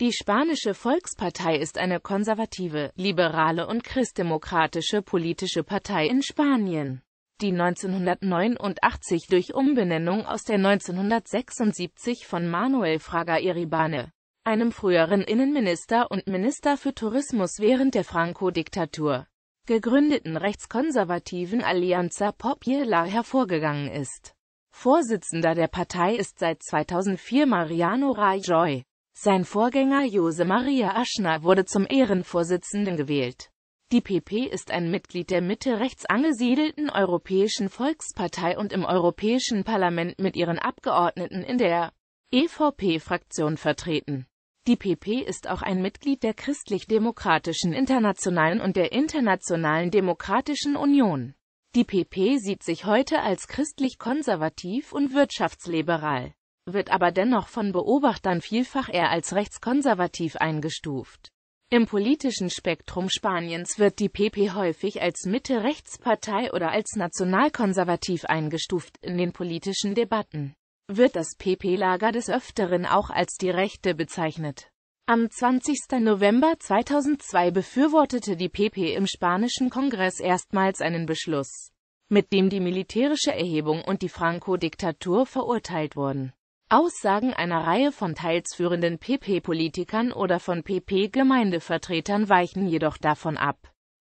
Die spanische Volkspartei ist eine konservative, liberale und christdemokratische politische Partei in Spanien, die 1989 durch Umbenennung aus der 1976 von Manuel Fraga Iribane, einem früheren Innenminister und Minister für Tourismus während der Franco-Diktatur, gegründeten rechtskonservativen Alianza Popular hervorgegangen ist. Vorsitzender der Partei ist seit 2004 Mariano Rajoy. Sein Vorgänger Jose Maria Aschner wurde zum Ehrenvorsitzenden gewählt. Die PP ist ein Mitglied der Mitte-rechts angesiedelten Europäischen Volkspartei und im Europäischen Parlament mit ihren Abgeordneten in der EVP-Fraktion vertreten. Die PP ist auch ein Mitglied der Christlich-Demokratischen Internationalen und der Internationalen Demokratischen Union. Die PP sieht sich heute als christlich-konservativ und wirtschaftsliberal wird aber dennoch von Beobachtern vielfach eher als rechtskonservativ eingestuft. Im politischen Spektrum Spaniens wird die PP häufig als Mitte-Rechtspartei oder als nationalkonservativ eingestuft. In den politischen Debatten wird das PP-Lager des Öfteren auch als die Rechte bezeichnet. Am 20. November 2002 befürwortete die PP im spanischen Kongress erstmals einen Beschluss, mit dem die militärische Erhebung und die Franco-Diktatur verurteilt wurden. Aussagen einer Reihe von teils führenden PP-Politikern oder von PP-Gemeindevertretern weichen jedoch davon ab.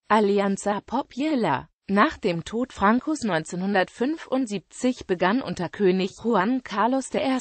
Allianza Popular Nach dem Tod Frankos 1975 begann unter König Juan Carlos I.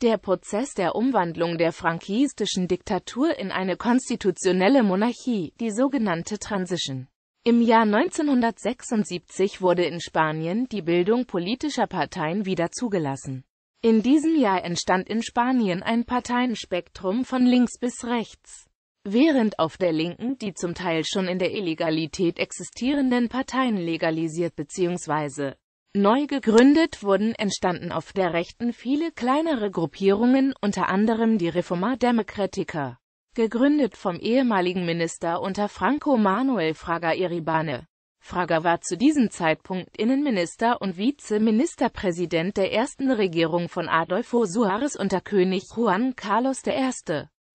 Der Prozess der Umwandlung der frankistischen Diktatur in eine konstitutionelle Monarchie, die sogenannte Transition. Im Jahr 1976 wurde in Spanien die Bildung politischer Parteien wieder zugelassen. In diesem Jahr entstand in Spanien ein Parteienspektrum von links bis rechts. Während auf der Linken die zum Teil schon in der Illegalität existierenden Parteien legalisiert bzw. neu gegründet wurden, entstanden auf der Rechten viele kleinere Gruppierungen, unter anderem die Reforma Democratica, gegründet vom ehemaligen Minister unter Franco Manuel Fraga Iribane. Frager war zu diesem Zeitpunkt Innenminister und Vizeministerpräsident der ersten Regierung von Adolfo Suárez unter König Juan Carlos I.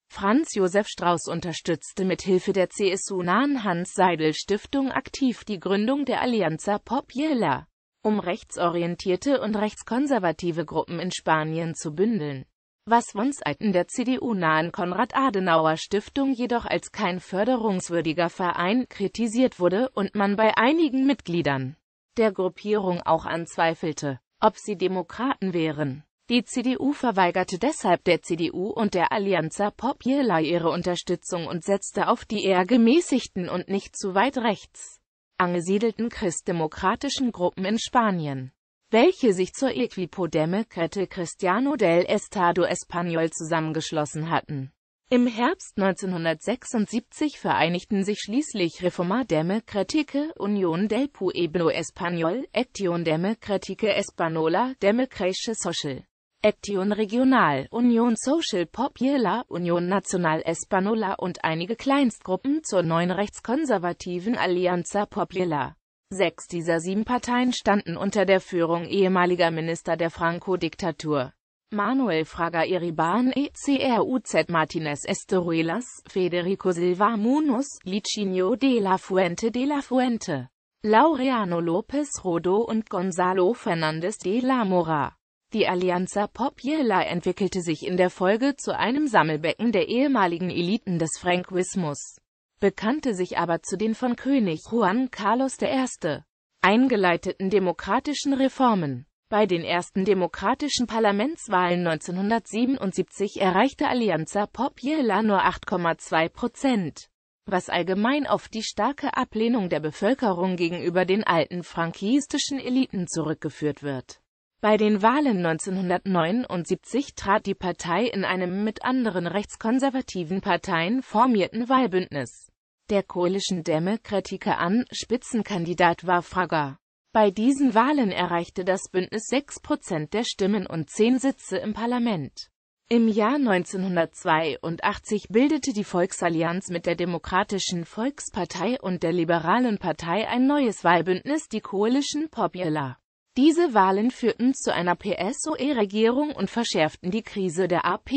Franz Josef Strauß unterstützte mit Hilfe der CSU-nahen Hans-Seidel-Stiftung aktiv die Gründung der Alianza Popular, um rechtsorientierte und rechtskonservative Gruppen in Spanien zu bündeln was von Seiten der CDU-nahen Konrad-Adenauer-Stiftung jedoch als kein förderungswürdiger Verein kritisiert wurde und man bei einigen Mitgliedern der Gruppierung auch anzweifelte, ob sie Demokraten wären. Die CDU verweigerte deshalb der CDU und der Allianza Popiela ihre Unterstützung und setzte auf die eher gemäßigten und nicht zu weit rechts angesiedelten christdemokratischen Gruppen in Spanien welche sich zur Equipo Democrate Cristiano del Estado Español zusammengeschlossen hatten. Im Herbst 1976 vereinigten sich schließlich Reforma Democratique, Union del Pueblo Español, Acción Democratique Española, Democratische Social, Acción Regional, Union Social Popular, Union Nacional Española und einige Kleinstgruppen zur neuen rechtskonservativen Alianza Popular. Sechs dieser sieben Parteien standen unter der Führung ehemaliger Minister der Franco-Diktatur. Manuel Fraga Iriban, ECRUZ Martinez Esteruelas, Federico Silva Munoz, Licinio de la Fuente de la Fuente, Laureano López Rodo und Gonzalo Fernández de la Mora. Die Alianza Popular entwickelte sich in der Folge zu einem Sammelbecken der ehemaligen Eliten des Franquismus bekannte sich aber zu den von König Juan Carlos I. eingeleiteten demokratischen Reformen. Bei den ersten demokratischen Parlamentswahlen 1977 erreichte Alianza Popular nur 8,2 Prozent, was allgemein auf die starke Ablehnung der Bevölkerung gegenüber den alten frankistischen Eliten zurückgeführt wird. Bei den Wahlen 1979 trat die Partei in einem mit anderen rechtskonservativen Parteien formierten Wahlbündnis der Coalition Democratica an, Spitzenkandidat war Fraga. Bei diesen Wahlen erreichte das Bündnis 6% der Stimmen und 10 Sitze im Parlament. Im Jahr 1982 bildete die Volksallianz mit der Demokratischen Volkspartei und der Liberalen Partei ein neues Wahlbündnis, die Coalition Popular. Diese Wahlen führten zu einer PSOE-Regierung und verschärften die Krise der AP.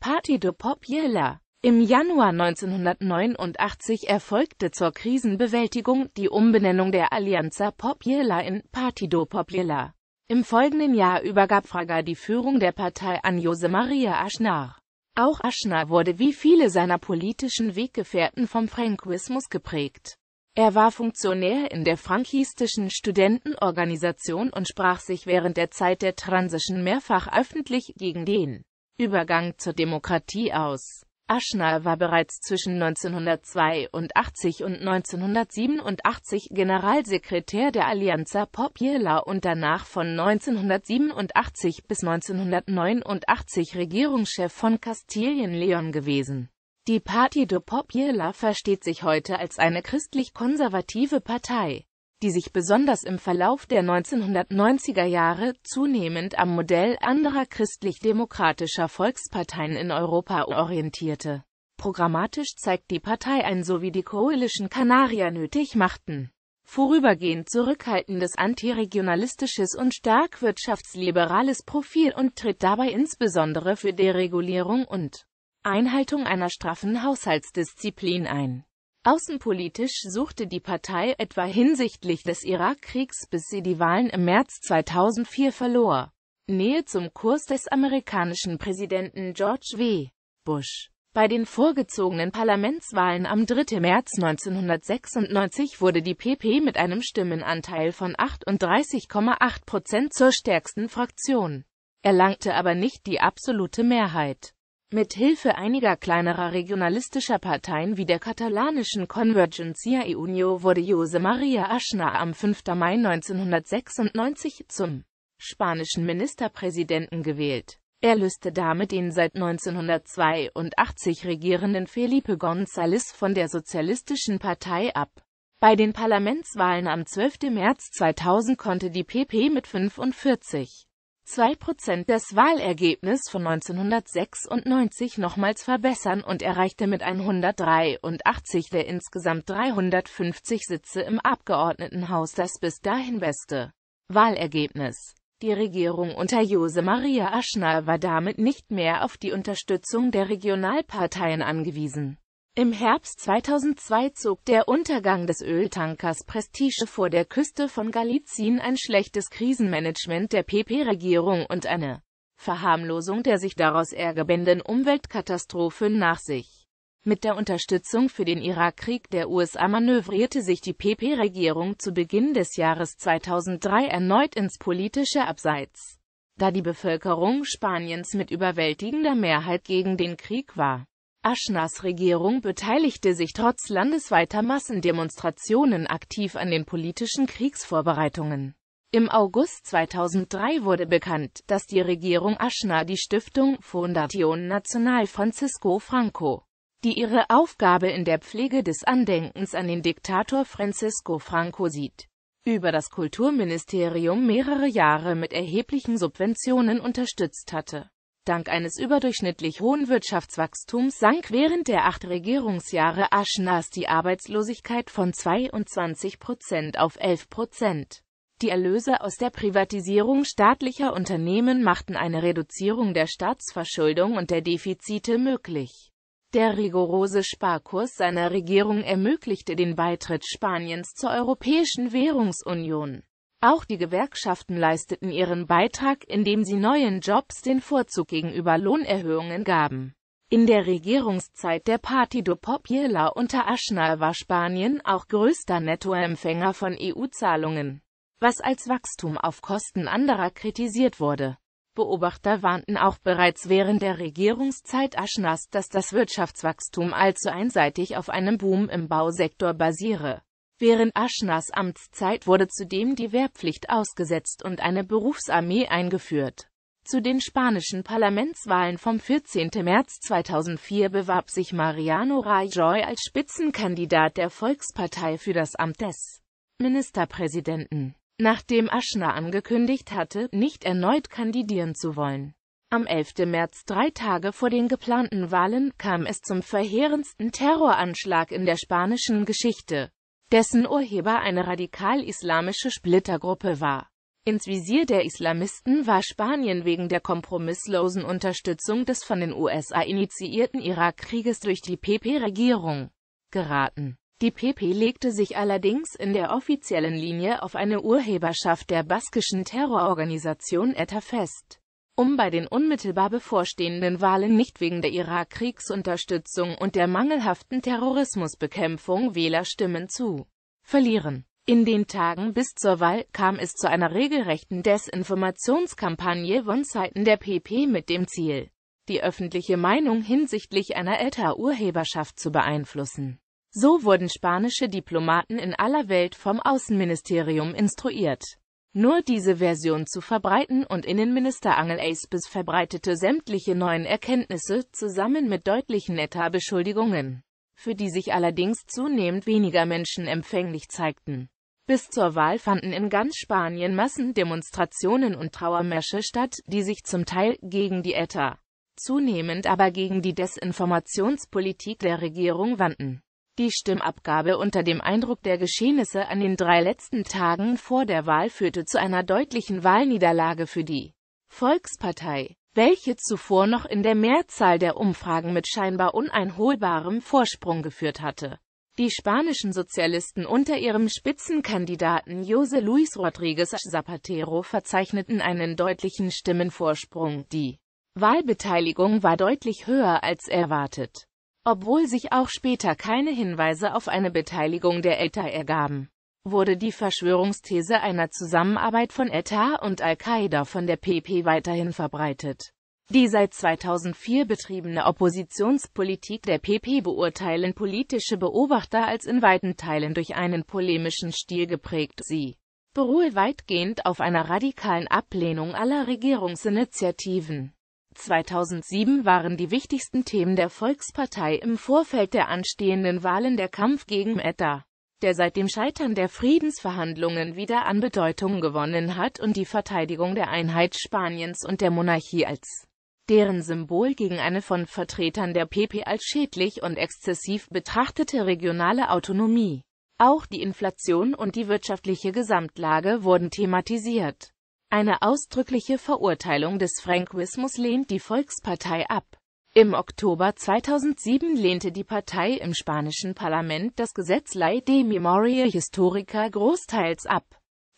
Parti de Popular. Im Januar 1989 erfolgte zur Krisenbewältigung die Umbenennung der Alianza Popieler in Partido Popular. Im folgenden Jahr übergab Fraga die Führung der Partei an Jose Maria Aznar. Auch Aznar wurde wie viele seiner politischen Weggefährten vom Franquismus geprägt. Er war Funktionär in der frankistischen Studentenorganisation und sprach sich während der Zeit der Transition mehrfach öffentlich gegen den Übergang zur Demokratie aus Aschner war bereits zwischen 1982 und 1987 Generalsekretär der Allianza Popular und danach von 1987 bis 1989 Regierungschef von Kastilien-Leon gewesen. Die Partido Popular versteht sich heute als eine christlich-konservative Partei die sich besonders im Verlauf der 1990er Jahre zunehmend am Modell anderer christlich-demokratischer Volksparteien in Europa orientierte. Programmatisch zeigt die Partei ein sowie die koalischen Kanarier nötig machten. Vorübergehend zurückhaltendes antiregionalistisches und stark wirtschaftsliberales Profil und tritt dabei insbesondere für Deregulierung und Einhaltung einer straffen Haushaltsdisziplin ein Außenpolitisch suchte die Partei etwa hinsichtlich des Irakkriegs, bis sie die Wahlen im März 2004 verlor, Nähe zum Kurs des amerikanischen Präsidenten George W. Bush. Bei den vorgezogenen Parlamentswahlen am 3. März 1996 wurde die PP mit einem Stimmenanteil von 38,8 Prozent zur stärksten Fraktion, erlangte aber nicht die absolute Mehrheit. Mit Hilfe einiger kleinerer regionalistischer Parteien wie der katalanischen Convergencia e Unió wurde Jose Maria Aschner am 5. Mai 1996 zum spanischen Ministerpräsidenten gewählt. Er löste damit den seit 1982 regierenden Felipe González von der Sozialistischen Partei ab. Bei den Parlamentswahlen am 12. März 2000 konnte die PP mit 45 2% das Wahlergebnis von 1996 nochmals verbessern und erreichte mit 183 der insgesamt 350 Sitze im Abgeordnetenhaus das bis dahin beste Wahlergebnis. Die Regierung unter Jose Maria Aschner war damit nicht mehr auf die Unterstützung der Regionalparteien angewiesen. Im Herbst 2002 zog der Untergang des Öltankers Prestige vor der Küste von Galizien ein schlechtes Krisenmanagement der PP-Regierung und eine Verharmlosung der sich daraus ergebenden Umweltkatastrophen nach sich. Mit der Unterstützung für den Irakkrieg der USA manövrierte sich die PP-Regierung zu Beginn des Jahres 2003 erneut ins politische Abseits, da die Bevölkerung Spaniens mit überwältigender Mehrheit gegen den Krieg war. Aschners Regierung beteiligte sich trotz landesweiter Massendemonstrationen aktiv an den politischen Kriegsvorbereitungen. Im August 2003 wurde bekannt, dass die Regierung Aschner die Stiftung Fondación Nacional Francisco Franco, die ihre Aufgabe in der Pflege des Andenkens an den Diktator Francisco Franco sieht, über das Kulturministerium mehrere Jahre mit erheblichen Subventionen unterstützt hatte Dank eines überdurchschnittlich hohen Wirtschaftswachstums sank während der acht Regierungsjahre Aschnas die Arbeitslosigkeit von 22 Prozent auf 11 Prozent. Die Erlöse aus der Privatisierung staatlicher Unternehmen machten eine Reduzierung der Staatsverschuldung und der Defizite möglich. Der rigorose Sparkurs seiner Regierung ermöglichte den Beitritt Spaniens zur Europäischen Währungsunion. Auch die Gewerkschaften leisteten ihren Beitrag, indem sie neuen Jobs den Vorzug gegenüber Lohnerhöhungen gaben. In der Regierungszeit der Partido Popular unter Aschnar war Spanien auch größter Nettoempfänger von EU-Zahlungen, was als Wachstum auf Kosten anderer kritisiert wurde. Beobachter warnten auch bereits während der Regierungszeit Aschnars, dass das Wirtschaftswachstum allzu einseitig auf einem Boom im Bausektor basiere. Während Aschnars Amtszeit wurde zudem die Wehrpflicht ausgesetzt und eine Berufsarmee eingeführt. Zu den spanischen Parlamentswahlen vom 14. März 2004 bewarb sich Mariano Rajoy als Spitzenkandidat der Volkspartei für das Amt des Ministerpräsidenten, nachdem Aschner angekündigt hatte, nicht erneut kandidieren zu wollen. Am 11. März, drei Tage vor den geplanten Wahlen, kam es zum verheerendsten Terroranschlag in der spanischen Geschichte dessen Urheber eine radikal-islamische Splittergruppe war. Ins Visier der Islamisten war Spanien wegen der kompromisslosen Unterstützung des von den USA initiierten Irakkrieges durch die PP-Regierung geraten. Die PP legte sich allerdings in der offiziellen Linie auf eine Urheberschaft der baskischen Terrororganisation ETA fest um bei den unmittelbar bevorstehenden Wahlen nicht wegen der Irak-Kriegsunterstützung und der mangelhaften Terrorismusbekämpfung Wählerstimmen zu verlieren. In den Tagen bis zur Wahl kam es zu einer regelrechten Desinformationskampagne von Seiten der PP mit dem Ziel, die öffentliche Meinung hinsichtlich einer ETA-Urheberschaft zu beeinflussen. So wurden spanische Diplomaten in aller Welt vom Außenministerium instruiert, nur diese Version zu verbreiten und Innenminister Angel Aspis verbreitete sämtliche neuen Erkenntnisse zusammen mit deutlichen Etatbeschuldigungen, für die sich allerdings zunehmend weniger Menschen empfänglich zeigten. Bis zur Wahl fanden in ganz Spanien Massendemonstrationen und Trauermärsche statt, die sich zum Teil gegen die ETA, zunehmend aber gegen die Desinformationspolitik der Regierung wandten. Die Stimmabgabe unter dem Eindruck der Geschehnisse an den drei letzten Tagen vor der Wahl führte zu einer deutlichen Wahlniederlage für die Volkspartei, welche zuvor noch in der Mehrzahl der Umfragen mit scheinbar uneinholbarem Vorsprung geführt hatte. Die spanischen Sozialisten unter ihrem Spitzenkandidaten Jose Luis Rodríguez Zapatero verzeichneten einen deutlichen Stimmenvorsprung, die Wahlbeteiligung war deutlich höher als erwartet. Obwohl sich auch später keine Hinweise auf eine Beteiligung der ETA ergaben, wurde die Verschwörungsthese einer Zusammenarbeit von ETA und Al-Qaida von der PP weiterhin verbreitet. Die seit 2004 betriebene Oppositionspolitik der PP beurteilen politische Beobachter als in weiten Teilen durch einen polemischen Stil geprägt. Sie beruhe weitgehend auf einer radikalen Ablehnung aller Regierungsinitiativen. 2007 waren die wichtigsten Themen der Volkspartei im Vorfeld der anstehenden Wahlen der Kampf gegen ETA, der seit dem Scheitern der Friedensverhandlungen wieder an Bedeutung gewonnen hat und die Verteidigung der Einheit Spaniens und der Monarchie als deren Symbol gegen eine von Vertretern der PP als schädlich und exzessiv betrachtete regionale Autonomie. Auch die Inflation und die wirtschaftliche Gesamtlage wurden thematisiert. Eine ausdrückliche Verurteilung des Franquismus lehnt die Volkspartei ab. Im Oktober 2007 lehnte die Partei im spanischen Parlament das Gesetz Lei de Memoria Historica großteils ab,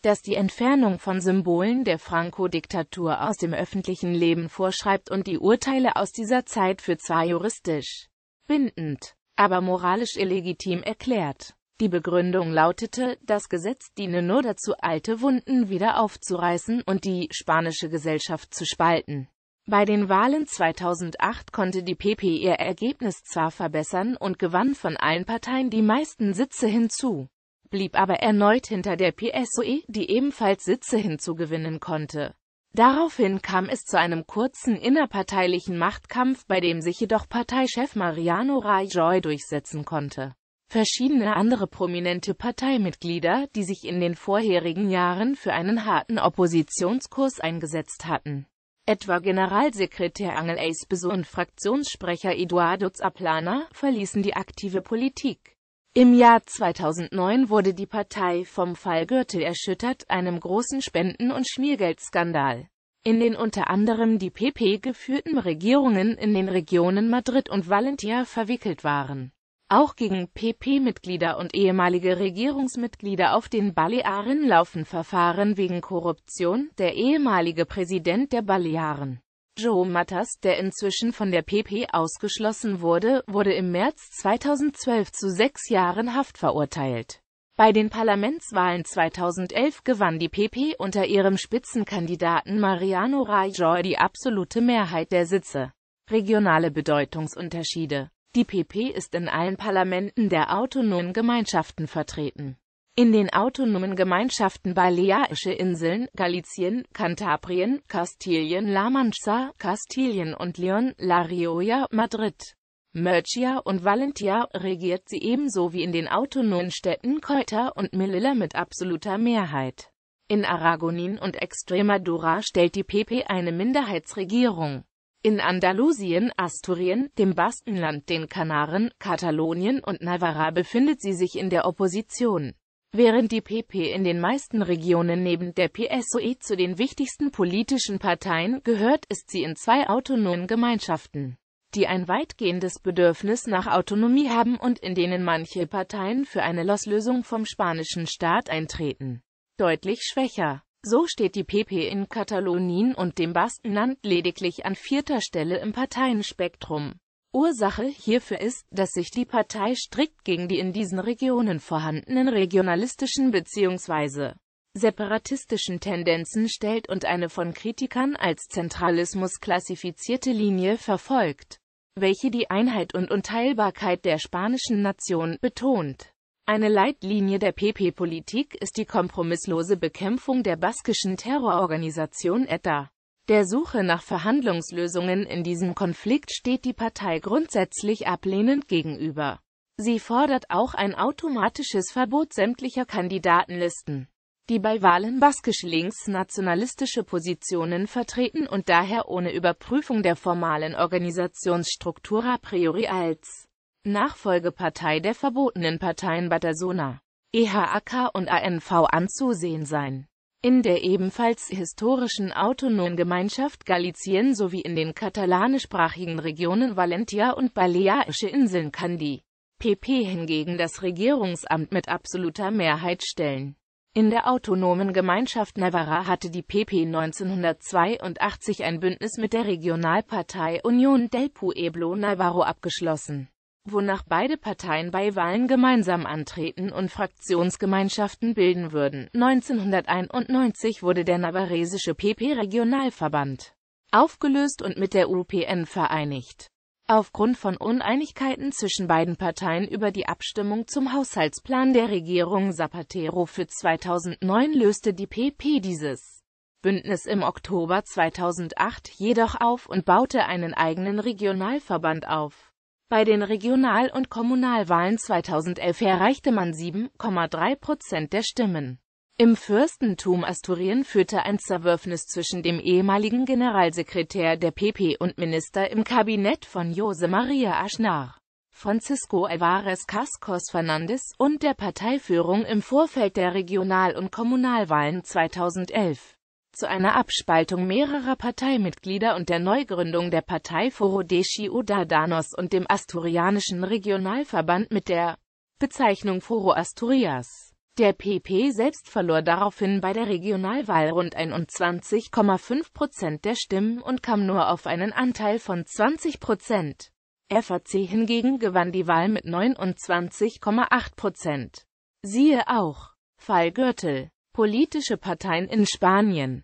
das die Entfernung von Symbolen der Franco-Diktatur aus dem öffentlichen Leben vorschreibt und die Urteile aus dieser Zeit für zwar juristisch bindend, aber moralisch illegitim erklärt. Die Begründung lautete, das Gesetz diene nur dazu, alte Wunden wieder aufzureißen und die spanische Gesellschaft zu spalten. Bei den Wahlen 2008 konnte die PP ihr e Ergebnis zwar verbessern und gewann von allen Parteien die meisten Sitze hinzu, blieb aber erneut hinter der PSOE, die ebenfalls Sitze hinzugewinnen konnte. Daraufhin kam es zu einem kurzen innerparteilichen Machtkampf, bei dem sich jedoch Parteichef Mariano Rajoy durchsetzen konnte verschiedene andere prominente Parteimitglieder, die sich in den vorherigen Jahren für einen harten Oppositionskurs eingesetzt hatten. Etwa Generalsekretär Angel Ace und Fraktionssprecher Eduardo Zaplana verließen die aktive Politik. Im Jahr 2009 wurde die Partei vom Fall Gürtel erschüttert, einem großen Spenden- und Schmiergeldskandal. In den unter anderem die PP geführten Regierungen in den Regionen Madrid und Valentia verwickelt waren auch gegen PP-Mitglieder und ehemalige Regierungsmitglieder auf den Balearen laufen Verfahren wegen Korruption. Der ehemalige Präsident der Balearen, Joe Matas, der inzwischen von der PP ausgeschlossen wurde, wurde im März 2012 zu sechs Jahren Haft verurteilt. Bei den Parlamentswahlen 2011 gewann die PP unter ihrem Spitzenkandidaten Mariano Rajoy die absolute Mehrheit der Sitze. Regionale Bedeutungsunterschiede die PP ist in allen Parlamenten der autonomen Gemeinschaften vertreten. In den autonomen Gemeinschaften Balearische Inseln, Galicien, Kantabrien, Kastilien, La Mancha, Kastilien und Leon, La Rioja, Madrid, Murcia und Valentia regiert sie ebenso wie in den autonomen Städten Ceuta und Melilla mit absoluter Mehrheit. In Aragonien und Extremadura stellt die PP eine Minderheitsregierung. In Andalusien, Asturien, dem Baskenland, den Kanaren, Katalonien und Navarra befindet sie sich in der Opposition. Während die PP in den meisten Regionen neben der PSOE zu den wichtigsten politischen Parteien gehört, ist sie in zwei autonomen Gemeinschaften, die ein weitgehendes Bedürfnis nach Autonomie haben und in denen manche Parteien für eine Loslösung vom spanischen Staat eintreten. Deutlich schwächer so steht die PP in Katalonien und dem Baskenland lediglich an vierter Stelle im Parteienspektrum. Ursache hierfür ist, dass sich die Partei strikt gegen die in diesen Regionen vorhandenen regionalistischen bzw. separatistischen Tendenzen stellt und eine von Kritikern als Zentralismus klassifizierte Linie verfolgt, welche die Einheit und Unteilbarkeit der spanischen Nation betont eine Leitlinie der PP-Politik ist die kompromisslose Bekämpfung der baskischen Terrororganisation ETA. Der Suche nach Verhandlungslösungen in diesem Konflikt steht die Partei grundsätzlich ablehnend gegenüber. Sie fordert auch ein automatisches Verbot sämtlicher Kandidatenlisten, die bei Wahlen baskisch links nationalistische Positionen vertreten und daher ohne Überprüfung der formalen Organisationsstruktur a priori als Nachfolgepartei der verbotenen Parteien Batasuna, EHAK und ANV anzusehen sein. In der ebenfalls historischen autonomen Gemeinschaft Galicien sowie in den katalanischsprachigen Regionen Valentia und Balearische Inseln kann die PP hingegen das Regierungsamt mit absoluter Mehrheit stellen. In der autonomen Gemeinschaft Navarra hatte die PP 1982 ein Bündnis mit der Regionalpartei Union del Pueblo Navarro abgeschlossen wonach beide Parteien bei Wahlen gemeinsam antreten und Fraktionsgemeinschaften bilden würden. 1991 wurde der navarresische PP-Regionalverband aufgelöst und mit der UPN vereinigt. Aufgrund von Uneinigkeiten zwischen beiden Parteien über die Abstimmung zum Haushaltsplan der Regierung Zapatero für 2009 löste die PP dieses Bündnis im Oktober 2008 jedoch auf und baute einen eigenen Regionalverband auf. Bei den Regional- und Kommunalwahlen 2011 erreichte man 7,3 Prozent der Stimmen. Im Fürstentum Asturien führte ein Zerwürfnis zwischen dem ehemaligen Generalsekretär der PP und Minister im Kabinett von Jose Maria Aznar, Francisco Alvarez Cascos Fernandes und der Parteiführung im Vorfeld der Regional- und Kommunalwahlen 2011 zu einer Abspaltung mehrerer Parteimitglieder und der Neugründung der Partei Forodeshi Odadanos und dem asturianischen Regionalverband mit der Bezeichnung Foro Asturias. Der PP selbst verlor daraufhin bei der Regionalwahl rund 21,5 Prozent der Stimmen und kam nur auf einen Anteil von 20 Prozent. FAC hingegen gewann die Wahl mit 29,8 Prozent. Siehe auch Fall Gürtel Politische Parteien in Spanien